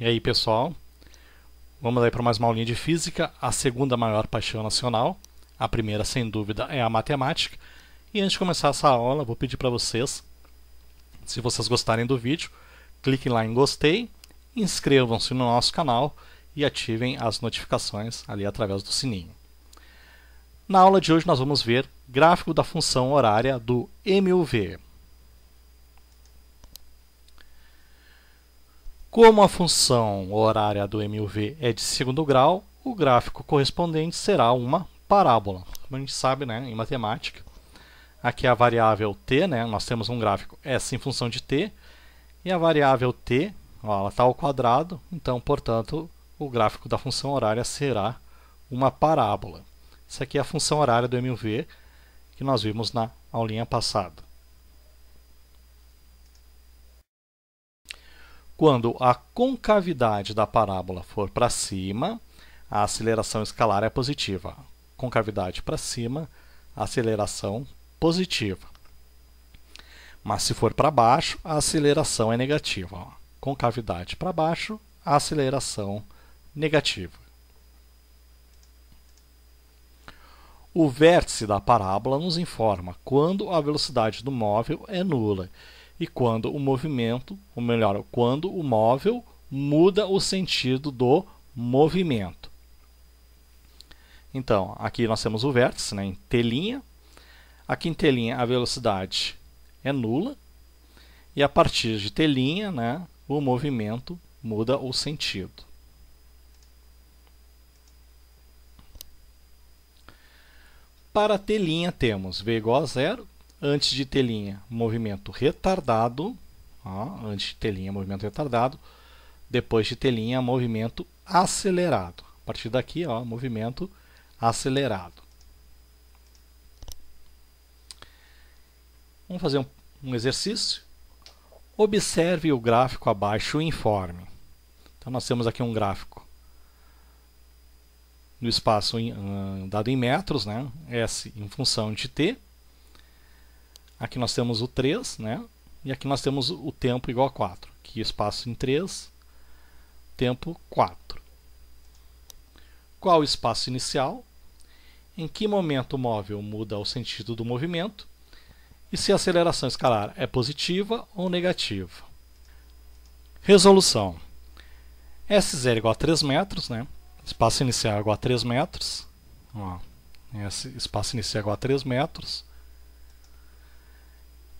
E aí, pessoal? Vamos aí para mais uma aulinha de física, a segunda maior paixão nacional. A primeira, sem dúvida, é a matemática. E antes de começar essa aula, vou pedir para vocês, se vocês gostarem do vídeo, cliquem lá em gostei, inscrevam-se no nosso canal e ativem as notificações ali através do sininho. Na aula de hoje nós vamos ver gráfico da função horária do MUV. Como a função horária do MUV é de segundo grau, o gráfico correspondente será uma parábola. Como a gente sabe né, em matemática, aqui é a variável t, né, nós temos um gráfico S em função de t, e a variável t ó, ela está ao quadrado, então, portanto, o gráfico da função horária será uma parábola. Isso aqui é a função horária do MUV que nós vimos na aulinha passada. Quando a concavidade da parábola for para cima, a aceleração escalar é positiva. Concavidade para cima, aceleração positiva. Mas se for para baixo, a aceleração é negativa. Concavidade para baixo, aceleração negativa. O vértice da parábola nos informa quando a velocidade do móvel é nula e quando o movimento, ou melhor, quando o móvel muda o sentido do movimento. Então, aqui nós temos o vértice né, em T'. Aqui em T' a velocidade é nula. E a partir de T', né, o movimento muda o sentido. Para T' temos v igual a zero antes de telinha, movimento retardado, ó, antes de telinha, movimento retardado, depois de telinha, movimento acelerado. A partir daqui, ó, movimento acelerado. Vamos fazer um, um exercício. Observe o gráfico abaixo e informe. Então, nós temos aqui um gráfico no espaço em, ah, dado em metros, né? S em função de t, Aqui nós temos o 3, né? E aqui nós temos o tempo igual a 4. Aqui espaço em 3, tempo 4. Qual o espaço inicial? Em que momento o móvel muda o sentido do movimento? E se a aceleração escalar é positiva ou negativa? Resolução. S0 igual a 3 metros, né? Espaço inicial é igual a 3 metros. Ó, esse espaço inicial é igual a 3 metros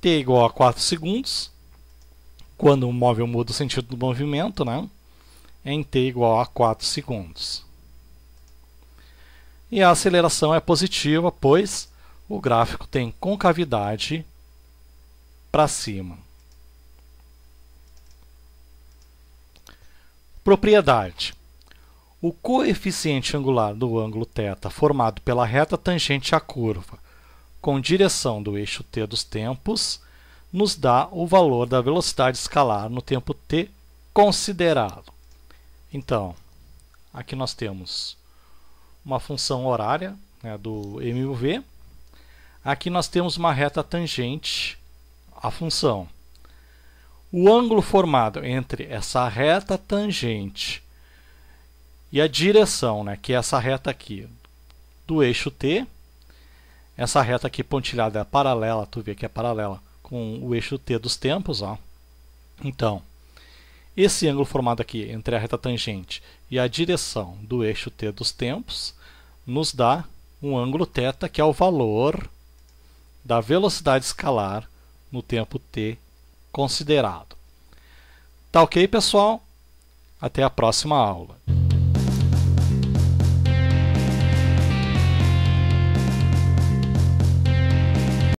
T igual a 4 segundos, quando o móvel muda o sentido do movimento, né? em t igual a 4 segundos. E a aceleração é positiva, pois o gráfico tem concavidade para cima. Propriedade. O coeficiente angular do ângulo θ formado pela reta tangente à curva com direção do eixo t dos tempos, nos dá o valor da velocidade escalar no tempo t considerado. Então, aqui nós temos uma função horária né, do MUV. Aqui nós temos uma reta tangente à função. O ângulo formado entre essa reta tangente e a direção, né, que é essa reta aqui do eixo t, essa reta aqui pontilhada é paralela, tu vê que é paralela com o eixo T dos tempos, ó. Então, esse ângulo formado aqui entre a reta tangente e a direção do eixo T dos tempos nos dá um ângulo θ que é o valor da velocidade escalar no tempo T considerado. Tá ok, pessoal? Até a próxima aula.